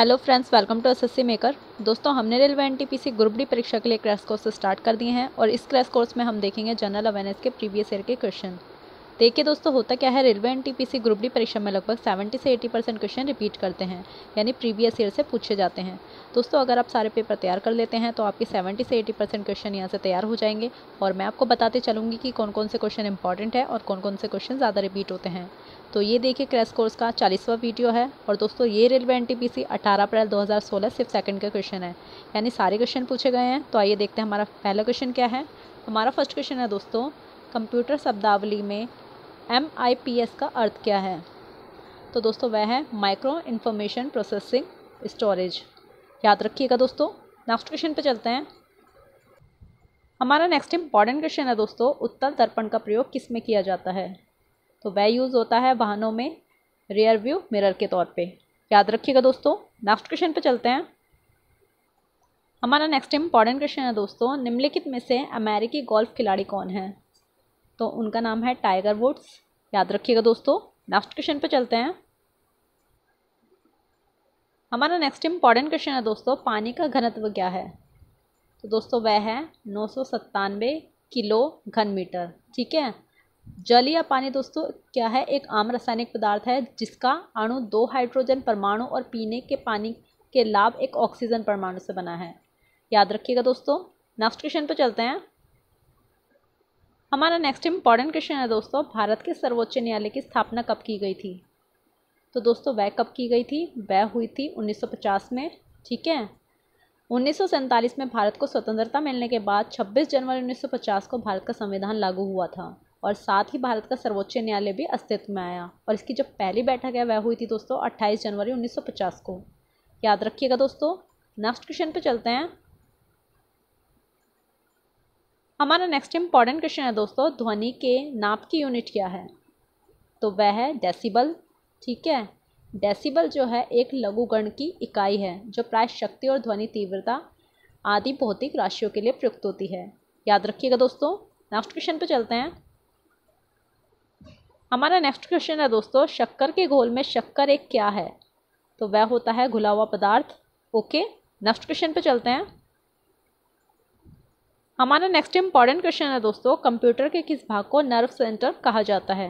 hello friends welcome to S maker दोस्तों हमने railway NTPC group D परीक्षा के लिए क्रैश कोर्स स्टार्ट कर दिए हैं और इस क्रैश कोर्स में हम देखेंगे जनरल अवेयरनेस के प्रीवियस ईयर के क्वेश्चन देखिए दोस्तों होता क्या है railway N T group D परीक्षा में लगभग सेवेंटी से एटी परसेंट क्वेश्चन रिपीट करते हैं यानी प्रीवियस ईयर से पूछे जाते हैं दोस्तों अगर आप सारे पेपर तैयार कर लेते हैं तो आपके सेवेंटी से एटी परसेंट क्वेश्चन यहाँ से तैयार हो जाएंगे और मैं आपको बताते चलूँगी कि कौन कौन से क्वेश्चन इंपॉर्टेंट है और कौन कौन से क्वेश्चन ज़्यादा रिपीट होते हैं तो ये देखिए क्रैश कोर्स का चालीसवा वीडियो है और दोस्तों ये railway N T P C अठारह अप्रैल दो हज़ार सोलह सिर्फ सेकंड का क्वेश्चन है यानी सारे क्वेश्चन पूछे गए हैं तो आइए देखते हैं हमारा पहला क्वेश्चन क्या है हमारा फर्स्ट क्वेश्चन है दोस्तों कंप्यूटर शब्दावली में एम आई पी एस का अर्थ क्या है तो दोस्तों वह है माइक्रो इन्फॉर्मेशन प्रोसेसिंग स्टोरेज याद रखिएगा दोस्तों नेक्स्ट क्वेश्चन पे चलते हैं हमारा नेक्स्ट इंपॉर्टेंट क्वेश्चन है दोस्तों उत्तल दर्पण का प्रयोग किस में किया जाता है तो वह यूज़ होता है वाहनों में रियर व्यू मिरर के तौर पे याद रखिएगा दोस्तों नेक्स्ट क्वेश्चन पे चलते हैं हमारा नेक्स्ट इंपॉर्टेंट क्वेश्चन है दोस्तों निम्नलिखित में से अमेरिकी गोल्फ खिलाड़ी कौन है तो उनका नाम है टाइगर वुड्स याद रखिएगा दोस्तों नेक्स्ट क्वेश्चन पे चलते हैं हमारा नेक्स्ट इम्पॉर्टेंट क्वेश्चन है दोस्तों पानी का घनत्व क्या है तो दोस्तों वह है नौ सौ सत्तानवे किलो घन मीटर ठीक है जल या पानी दोस्तों क्या है एक आम रासायनिक पदार्थ है जिसका अणु दो हाइड्रोजन परमाणु और पीने के पानी के लाभ एक ऑक्सीजन परमाणु से बना है याद रखिएगा दोस्तों नेक्स्ट क्वेश्चन पर चलते हैं हमारा नेक्स्ट इम्पॉर्टेंट क्वेश्चन है दोस्तों भारत के सर्वोच्च न्यायालय की स्थापना कब की गई थी तो दोस्तों वह कब की गई थी वह हुई थी 1950 में ठीक है उन्नीस में भारत को स्वतंत्रता मिलने के बाद 26 जनवरी 1950 को भारत का संविधान लागू हुआ था और साथ ही भारत का सर्वोच्च न्यायालय भी अस्तित्व में आया और इसकी जब पहली बैठक है वह हुई थी दोस्तों अट्ठाईस जनवरी उन्नीस को याद रखिएगा दोस्तों नेक्स्ट क्वेश्चन पर चलते हैं हमारा नेक्स्ट इम्पॉर्टेंट क्वेश्चन है दोस्तों ध्वनि के नाप की यूनिट क्या है तो वह है डेसिबल ठीक है डेसिबल जो है एक लघुगण की इकाई है जो प्राय शक्ति और ध्वनि तीव्रता आदि भौतिक राशियों के लिए प्रयुक्त होती है याद रखिएगा दोस्तों नेक्स्ट क्वेश्चन पे चलते हैं हमारा नेक्स्ट क्वेश्चन है दोस्तों शक्कर के घोल में शक्कर एक क्या है तो वह होता है घुला हुआ पदार्थ ओके नेक्स्ट क्वेश्चन पे चलते हैं हमारा नेक्स्ट इंपॉर्टेंट क्वेश्चन है दोस्तों कंप्यूटर के किस भाग को नर्व सेंटर कहा जाता है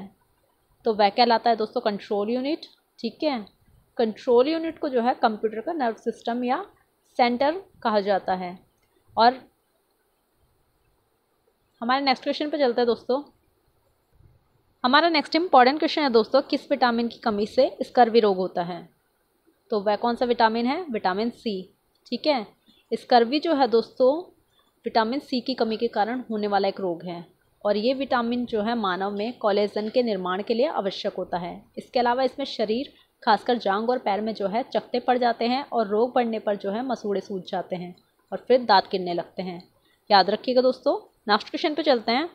तो वह कहलाता है दोस्तों कंट्रोल यूनिट ठीक है कंट्रोल यूनिट को जो है कंप्यूटर का नर्व सिस्टम या सेंटर कहा जाता है और हमारे नेक्स्ट क्वेश्चन पे चलते हैं दोस्तों हमारा नेक्स्ट इंपॉर्टेंट क्वेश्चन है दोस्तों किस विटामिन की कमी से स्कर्वी रोग होता है तो वह कौन सा विटामिन है विटामिन सी ठीक है स्कर्वी जो है दोस्तों विटामिन सी की कमी के कारण होने वाला एक रोग है और ये विटामिन जो है मानव में कोलेजन के निर्माण के लिए आवश्यक होता है इसके अलावा इसमें शरीर खासकर जांग और पैर में जो है चकते पड़ जाते हैं और रोग बढ़ने पर जो है मसूड़े सूझ जाते हैं और फिर दांत गिरने लगते हैं याद रखिएगा दोस्तों नेक्स्ट क्वेश्चन पे चलते हैं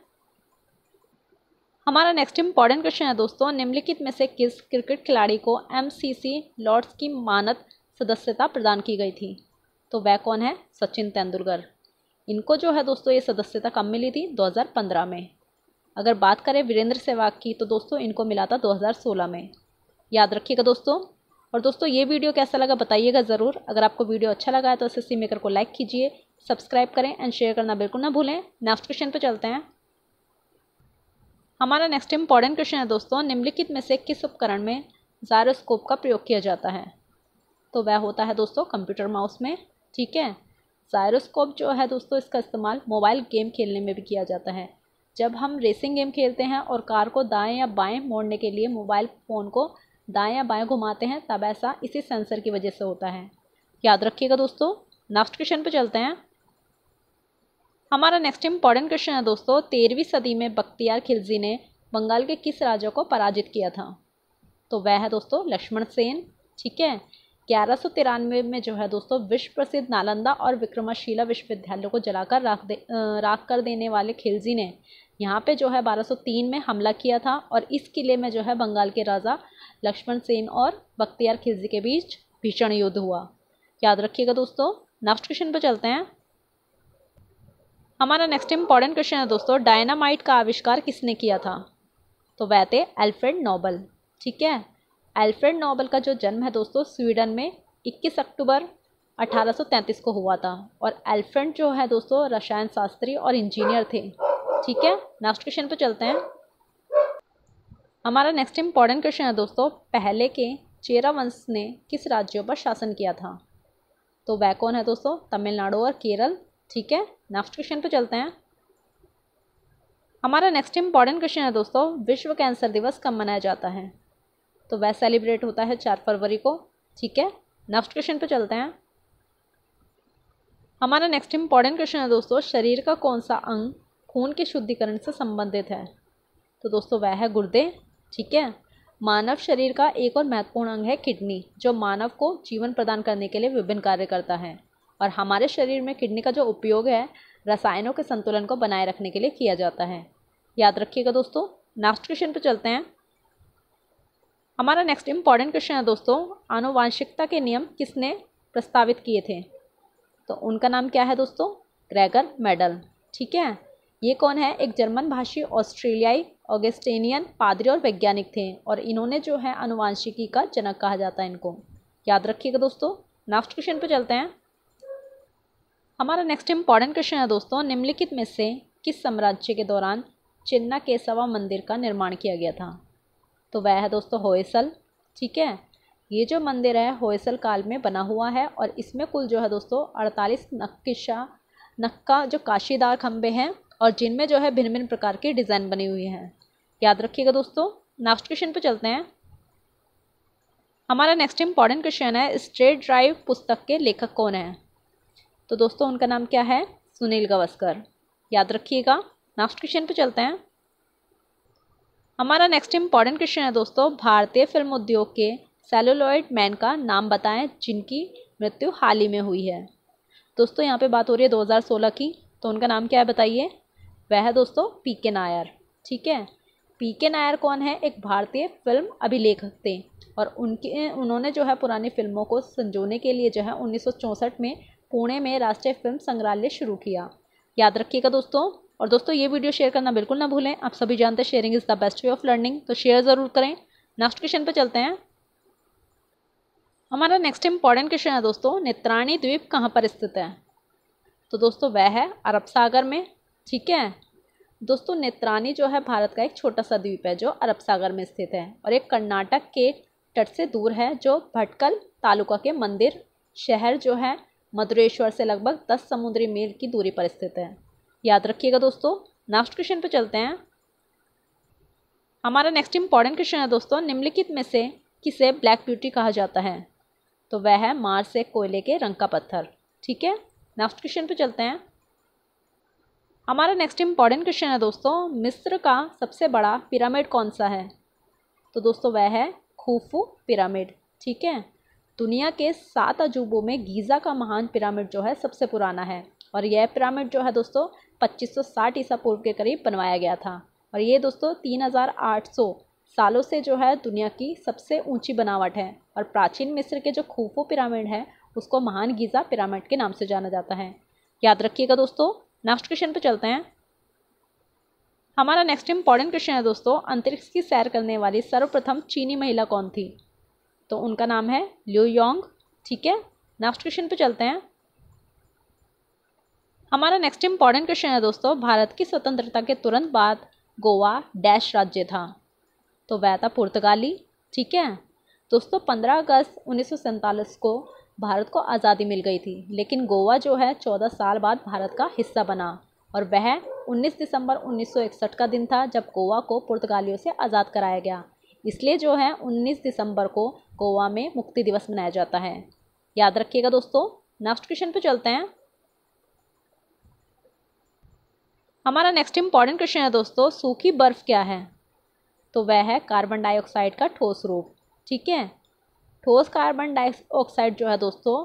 हमारा नेक्स्ट इम्पॉर्टेंट क्वेश्चन है दोस्तों निम्नलिखित में से किस क्रिकेट खिलाड़ी को एम सी सी लॉर्ड्स की मानद सदस्यता प्रदान की गई थी तो वह कौन है सचिन तेंदुलकर इनको जो है दोस्तों ये सदस्यता कम मिली थी 2015 में अगर बात करें वीरेंद्र सहवाग की तो दोस्तों इनको मिला था 2016 में याद रखिएगा दोस्तों और दोस्तों ये वीडियो कैसा लगा बताइएगा ज़रूर अगर आपको वीडियो अच्छा लगा है तो एस मेकर को लाइक कीजिए सब्सक्राइब करें एंड शेयर करना बिल्कुल ना भूलें नेक्स्ट क्वेश्चन पर चलते हैं हमारा नेक्स्ट इम्पॉर्टेंट क्वेश्चन है दोस्तों निम्नलिखित में से किस उपकरण में जायरोस्कोप का प्रयोग किया जाता है तो वह होता है दोस्तों कंप्यूटर माउस में ठीक है जायरोस्कोप जो है दोस्तों इसका इस्तेमाल मोबाइल गेम खेलने में भी किया जाता है जब हम रेसिंग गेम खेलते हैं और कार को दाएं या बाएं मोड़ने के लिए मोबाइल फ़ोन को दाएं या बाएं घुमाते हैं तब ऐसा इसी सेंसर की वजह से होता है याद रखिएगा दोस्तों नेक्स्ट क्वेश्चन पर चलते हैं हमारा नेक्स्ट इंपॉर्टेंट क्वेश्चन है दोस्तों तेरहवीं सदी में बख्तियार खिलजी ने बंगाल के किस राजा को पराजित किया था तो वह है दोस्तों लक्ष्मण सेन ठीक है ग्यारह में जो है दोस्तों विश्व प्रसिद्ध नालंदा और विक्रमाशिला विश्वविद्यालय को जलाकर राख दे राख कर देने वाले खिलजी ने यहाँ पे जो है 1203 में हमला किया था और इस किले में जो है बंगाल के राजा लक्ष्मण सेन और बख्तियार खिलजी के बीच भीषण युद्ध हुआ याद रखिएगा दोस्तों नेक्स्ट क्वेश्चन पर चलते हैं हमारा नेक्स्ट इम्पॉर्टेंट क्वेश्चन है दोस्तों डायनामाइट का आविष्कार किसने किया था तो वह थे एल्फ्रेड नोबल ठीक है एल्फ्रेड नोबल का जो जन्म है दोस्तों स्वीडन में 21 अक्टूबर 1833 को हुआ था और एल्फ्रेंड जो है दोस्तों रसायन शास्त्री और इंजीनियर थे ठीक है नेक्स्ट क्वेश्चन पर चलते हैं हमारा नेक्स्ट इम्पॉर्टेंट क्वेश्चन है दोस्तों पहले के चेरा वंश ने किस राज्यों पर शासन किया था तो वह कौन है दोस्तों तमिलनाडु और केरल ठीक है नेक्स्ट क्वेश्चन पर चलते हैं हमारा नेक्स्ट इम्पॉर्टेंट क्वेश्चन है दोस्तों विश्व कैंसर दिवस कब मनाया जाता है तो वह सेलिब्रेट होता है चार फरवरी को ठीक है नेक्स्ट क्वेश्चन पे चलते हैं हमारा नेक्स्ट इम्पॉर्टेंट क्वेश्चन है दोस्तों शरीर का कौन सा अंग खून के शुद्धिकरण से संबंधित है तो दोस्तों वह है गुर्दे ठीक है मानव शरीर का एक और महत्वपूर्ण अंग है किडनी जो मानव को जीवन प्रदान करने के लिए विभिन्न कार्य करता है और हमारे शरीर में किडनी का जो उपयोग है रसायनों के संतुलन को बनाए रखने के लिए किया जाता है याद रखिएगा दोस्तों नेक्स्ट क्वेश्चन पर चलते हैं हमारा नेक्स्ट इम्पॉर्टेंट क्वेश्चन है दोस्तों आनुवांशिकता के नियम किसने प्रस्तावित किए थे तो उनका नाम क्या है दोस्तों ग्रेगर मेडल ठीक है ये कौन है एक जर्मन भाषी ऑस्ट्रेलियाई ऑगेस्टेनियन पादरी और वैज्ञानिक थे और इन्होंने जो है अनुवांशिकी का जनक कहा जाता है इनको याद रखिएगा दोस्तों नेक्स्ट क्वेश्चन पर चलते हैं हमारा नेक्स्ट इम्पॉर्टेंट क्वेश्चन है दोस्तों निम्नलिखित में से किस साम्राज्य के दौरान चिन्ना केसवा मंदिर का निर्माण किया गया था तो वह है दोस्तों होयसल ठीक है ये जो मंदिर है होयसल काल में बना हुआ है और इसमें कुल जो है दोस्तों अड़तालीस नक्शा नक्का जो काशीदार खम्भे हैं और जिनमें जो है भिन्न भिन्न प्रकार के डिज़ाइन बनी हुई हैं याद रखिएगा दोस्तों नेक्स्ट क्वेश्चन पे चलते हैं हमारा नेक्स्ट इम्पॉर्टेंट क्वेश्चन है स्ट्रेट ड्राइव पुस्तक के लेखक कौन है तो दोस्तों उनका नाम क्या है सुनील गावस्कर याद रखिएगा नेक्स्ट क्वेश्चन पे चलते हैं हमारा नेक्स्ट इम्पॉर्टेंट क्वेश्चन है दोस्तों भारतीय फिल्म उद्योग के सेलुलॉइड मैन का नाम बताएं जिनकी मृत्यु हाल ही में हुई है दोस्तों यहाँ पे बात हो रही है 2016 की तो उनका नाम क्या है बताइए वह है दोस्तों पी के नायर ठीक है पी के नायर कौन है एक भारतीय फिल्म अभिलेखक थे और उनके उन्होंने जो है पुरानी फिल्मों को संजोने के लिए जो है उन्नीस में पुणे में राष्ट्रीय फिल्म संग्रहालय शुरू किया याद रखिएगा दोस्तों और दोस्तों ये वीडियो शेयर करना बिल्कुल ना भूलें आप सभी जानते हैं sharing is the best way of learning तो शेयर ज़रूर करें नेक्स्ट क्वेश्चन पर चलते हैं हमारा नेक्स्ट इंपॉर्टेंट क्वेश्चन है दोस्तों नेत्राणी द्वीप कहाँ पर स्थित है तो दोस्तों वह है अरब सागर में ठीक है दोस्तों नेत्रानी जो है भारत का एक छोटा सा द्वीप है जो अरब सागर में स्थित है और एक कर्नाटक के तट से दूर है जो भटकल तालुका के मंदिर शहर जो है मधुरेश्वर से लगभग दस समुद्री मील की दूरी पर स्थित है याद रखिएगा दोस्तों नेक्स्ट क्वेश्चन पर चलते हैं हमारा नेक्स्ट इंपॉर्टेंट क्वेश्चन है दोस्तों निम्नलिखित में से किसे ब्लैक ब्यूटी कहा जाता है तो वह है मार्स से कोयले के रंग का पत्थर ठीक है नेक्स्ट क्वेश्चन पे चलते हैं हमारा नेक्स्ट इम्पॉर्टेंट क्वेश्चन है दोस्तों मिस्र का सबसे बड़ा पिरामिड कौन सा है तो दोस्तों वह है खूफू पिरामिड ठीक है दुनिया के सात अजूबों में गीज़ा का महान पिरामिड जो है सबसे पुराना है और यह पिरामिड जो है दोस्तों 2560 ईसा पूर्व के करीब बनवाया गया था और ये दोस्तों 3800 सालों से जो है दुनिया की सबसे ऊंची बनावट है और प्राचीन मिस्र के जो खूफो पिरामिड है उसको महान गीज़ा पिरामिड के नाम से जाना जाता है याद रखिएगा दोस्तों नेक्स्ट क्वेश्चन पर चलते हैं हमारा नेक्स्ट इम्पॉर्टेंट क्वेश्चन है दोस्तों अंतरिक्ष की सैर करने वाली सर्वप्रथम चीनी महिला कौन थी तो उनका नाम है ल्यू योंग ठीक है नेक्स्ट क्वेश्चन पे चलते हैं हमारा नेक्स्ट इंपॉर्टेंट क्वेश्चन है दोस्तों भारत की स्वतंत्रता के तुरंत बाद गोवा डैश राज्य था तो वह था पुर्तगाली ठीक है दोस्तों पंद्रह अगस्त उन्नीस को भारत को आज़ादी मिल गई थी लेकिन गोवा जो है चौदह साल बाद भारत का हिस्सा बना और वह 19 दिसंबर 1961 का दिन था जब गोवा को पुर्तगालियों से आज़ाद कराया गया इसलिए जो है 19 दिसंबर को गोवा में मुक्ति दिवस मनाया जाता है याद रखिएगा दोस्तों नेक्स्ट क्वेश्चन पे चलते हैं हमारा नेक्स्ट इंपॉर्टेंट क्वेश्चन है दोस्तों सूखी बर्फ क्या है तो वह है कार्बन डाइऑक्साइड का ठोस रूप ठीक है ठोस कार्बन डाइऑक्साइड जो है दोस्तों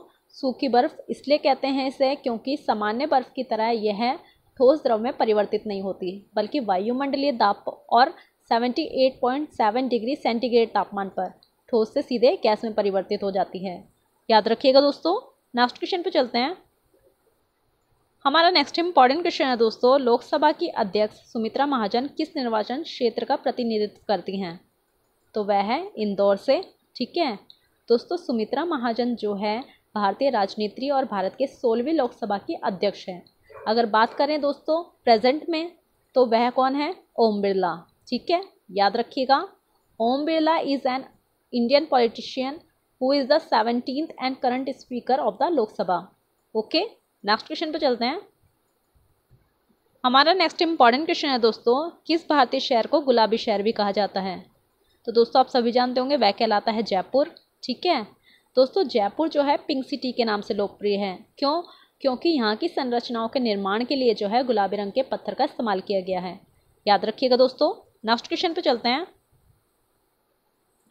सूखी बर्फ इसलिए कहते हैं इसे क्योंकि सामान्य बर्फ की तरह यह ठोस द्रव में परिवर्तित नहीं होती बल्कि वायुमंडलीय दाप और 78.7 डिग्री सेंटीग्रेड तापमान पर ठोस से सीधे गैस में परिवर्तित हो जाती है याद रखिएगा दोस्तों नेक्स्ट क्वेश्चन पे चलते हैं हमारा नेक्स्ट इम्पॉर्टेंट क्वेश्चन है दोस्तों लोकसभा की अध्यक्ष सुमित्रा महाजन किस निर्वाचन क्षेत्र का प्रतिनिधित्व करती हैं तो वह है इंदौर से ठीक है दोस्तों सुमित्रा महाजन जो है भारतीय राजनीति और भारत के सोलहवीं लोकसभा की अध्यक्ष हैं अगर बात करें दोस्तों प्रेजेंट में तो वह कौन है ओम बिरला ठीक है याद रखिएगा Om Birla is an Indian politician who is the seventeen and current speaker of the Lok Sabha okay next question पर चलते हैं हमारा नेक्स्ट इंपॉर्टेंट क्वेश्चन है दोस्तों किस भारतीय शहर को गुलाबी शहर भी कहा जाता है तो दोस्तों आप सभी जानते होंगे वह कहलाता है जयपुर ठीक है दोस्तों जयपुर जो है पिंक सिटी के नाम से लोकप्रिय है क्यों क्योंकि यहाँ की संरचनाओं के निर्माण के लिए जो है गुलाबी रंग के पत्थर का इस्तेमाल किया गया है याद रखिएगा दोस्तों नेक्स्ट क्वेश्चन पर चलते हैं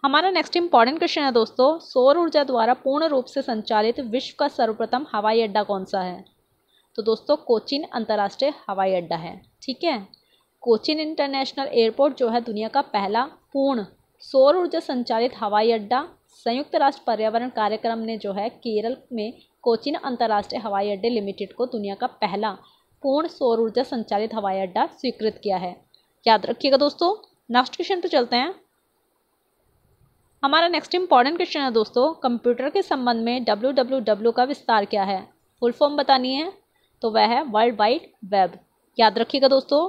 हमारा नेक्स्ट इंपॉर्टेंट क्वेश्चन है दोस्तों सौर ऊर्जा द्वारा पूर्ण रूप से संचालित विश्व का सर्वप्रथम हवाई अड्डा कौन सा है तो दोस्तों कोचिन अंतर्राष्ट्रीय हवाई अड्डा है ठीक है कोचिन इंटरनेशनल एयरपोर्ट जो है दुनिया का पहला पूर्ण सौर ऊर्जा संचालित हवाई अड्डा संयुक्त राष्ट्र पर्यावरण कार्यक्रम ने जो है केरल में कोचिन अंतर्राष्ट्रीय हवाई अड्डे लिमिटेड को दुनिया का पहला पूर्ण सौर ऊर्जा संचालित हवाई अड्डा स्वीकृत किया है याद रखिएगा दोस्तों नेक्स्ट क्वेश्चन पर चलते हैं हमारा नेक्स्ट इंपॉर्टेंट क्वेश्चन है दोस्तों कंप्यूटर के संबंध में डब्ल्यू डब्ल्यू डब्ल्यू का विस्तार क्या है फुल फॉर्म बतानी है तो वह है वर्ल्ड वाइड वेब याद रखिएगा दोस्तों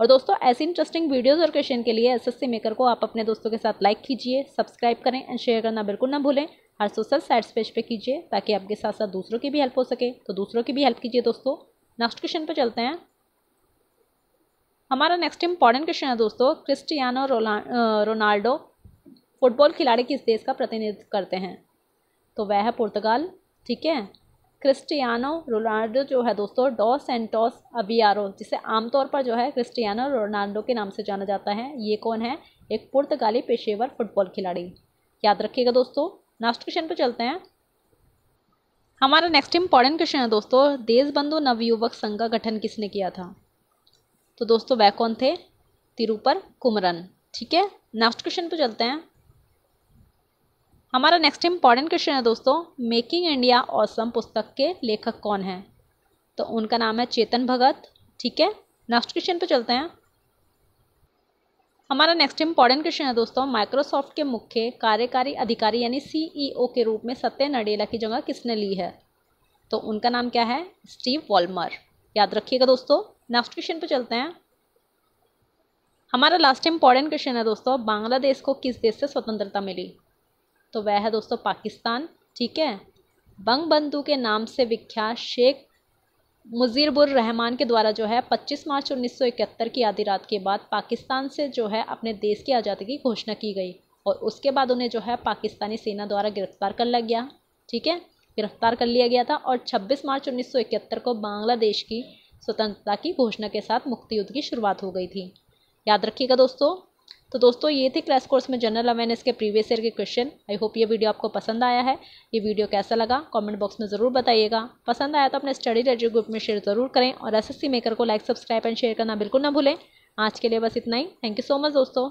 और दोस्तों ऐसी इंटरेस्टिंग वीडियोस और क्वेश्चन के लिए एसएससी मेकर को आप अपने दोस्तों के साथ लाइक कीजिए सब्सक्राइब करें एंड शेयर करना बिल्कुल ना भूलें हर सोशल साइट्स पेज पे कीजिए ताकि आपके साथ साथ दूसरों की भी हेल्प हो सके तो दूसरों की भी हेल्प कीजिए दोस्तों नेक्स्ट क्वेश्चन पर चलते हैं हमारा नेक्स्ट इंपॉर्टेंट क्वेश्चन है दोस्तों क्रिस्टियानो रोनाल्डो फुटबॉल खिलाड़ी किस देश का प्रतिनिधित्व करते हैं तो वह है पुर्तगाल ठीक है क्रिस्टियानो रोनाल्डो जो है दोस्तों डॉस सेंटोस अबियारो जिसे आमतौर पर जो है क्रिस्टियानो रोनाल्डो के नाम से जाना जाता है ये कौन है एक पुर्तगाली पेशेवर फुटबॉल खिलाड़ी याद रखिएगा दोस्तों नेक्स्ट क्वेश्चन पर चलते हैं हमारा नेक्स्ट इंपॉर्टेंट क्वेश्चन है दोस्तों देशबंधु नवयुवक संघ का गठन किसने किया था तो दोस्तों वह कौन थे तिरुपर कुमरन ठीक है नेक्स्ट क्वेश्चन पर चलते हैं हमारा नेक्स्ट इम्पॉर्टेंट क्वेश्चन है दोस्तों मेकिंग इंडिया ऑसम पुस्तक के लेखक कौन हैं तो उनका नाम है चेतन भगत ठीक है नेक्स्ट क्वेश्चन पे चलते हैं हमारा नेक्स्ट इम्पॉर्टेंट क्वेश्चन है दोस्तों माइक्रोसॉफ्ट के मुख्य कार्यकारी अधिकारी यानी सीईओ e के रूप में सत्य नडेला की जगह किसने ली है तो उनका नाम क्या है स्टीव वॉलमर याद रखिएगा दोस्तों नेक्स्ट क्वेश्चन पर चलते हैं हमारा लास्ट इम्पॉर्टेंट क्वेश्चन है दोस्तों बांग्लादेश को किस देश से स्वतंत्रता मिली तो वह है दोस्तों पाकिस्तान ठीक है बंग बंधु के नाम से विख्यात शेख मुजीरबुर रहमान के द्वारा जो है 25 मार्च 1971 की आधी रात के बाद पाकिस्तान से जो है अपने देश की आज़ादी की घोषणा की गई और उसके बाद उन्हें जो है पाकिस्तानी सेना द्वारा गिरफ्तार कर लिया गया ठीक है गिरफ्तार कर लिया गया था और 26 मार्च 1971 को बांग्लादेश की स्वतंत्रता की घोषणा के साथ मुक्ति युद्ध की शुरुआत हो गई थी याद रखिएगा दोस्तों तो दोस्तों ये थे क्लास कोर्स में जनरल अवेयरनेस के प्रीवियस ईयर के क्वेश्चन आई होप ये वीडियो आपको पसंद आया है ये वीडियो कैसा लगा कमेंट बॉक्स में ज़रूर बताइएगा पसंद आया तो अपने स्टडी रेडियो ग्रुप में शेयर ज़रूर करें और एसएससी मेकर को लाइक सब्सक्राइब एंड शेयर करना बिल्कुल ना भूलें आज के लिए बस इतना ही थैंक यू सो मच दोस्तों